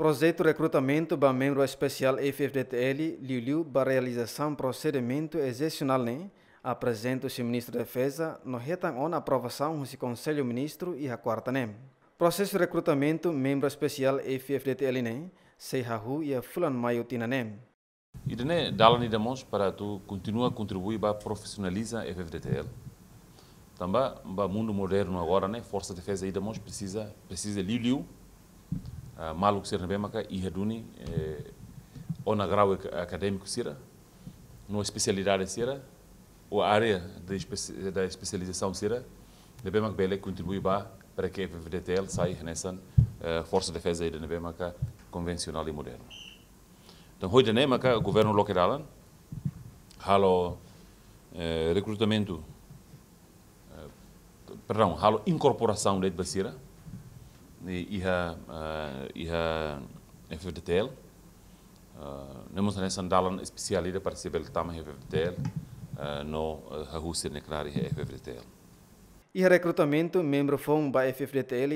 Projeto Recrutamento para Membro Especial FFDTL liliu para realização procedimento excepcional né? apresenta-se o Ministro da Defesa no a aprovação do Conselho Ministro e a quarta NEM. Né? Processo de recrutamento membro especial FFDTL NEM, né? Seihahu e a Fulan Maiotina, NEM. Né? E dene dala ni damos para tu continuar a contribuir para profissionalizar FFDTL. Também, o mundo moderno agora, né, Força de Defesa e damos precisa, precisa liliu ah, maluk sir eh, na bemaka ihaduni ona grau acadêmico sira no especialidade sira o área de da especialização sira de bele contribui ba para que a VDTL saia nessa uh, eh, força de defesa da convencional e moderna então hoje nem maka o governo local halo eh, recrutamento perdão halo incorporação de basira iha iha FVDTL nemo sane san dalan specialide par sibel tama FVDTL no hahuse neknari FVDTL e recrutamento membro fom ba FFDTL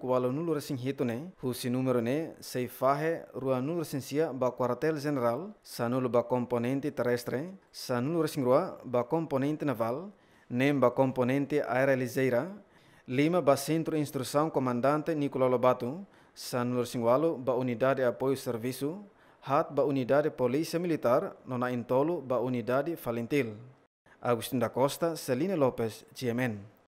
qual o número de hitu né, o número ne sei fahe rua de sinsia ba quartel general sanul ba componente terrestre sanul sing rua ba componente naval nem ba componente aérea aeralizeira Lima ba Centro Instrução Comandante Nicola Lobato, Sanur Singwalu ba Unidade Apoio Serviço, Hat ba Unidade Polícia Militar, Nona Intolo ba Unidade Falentil. Agustin da Costa, Celina Lopes, GMN.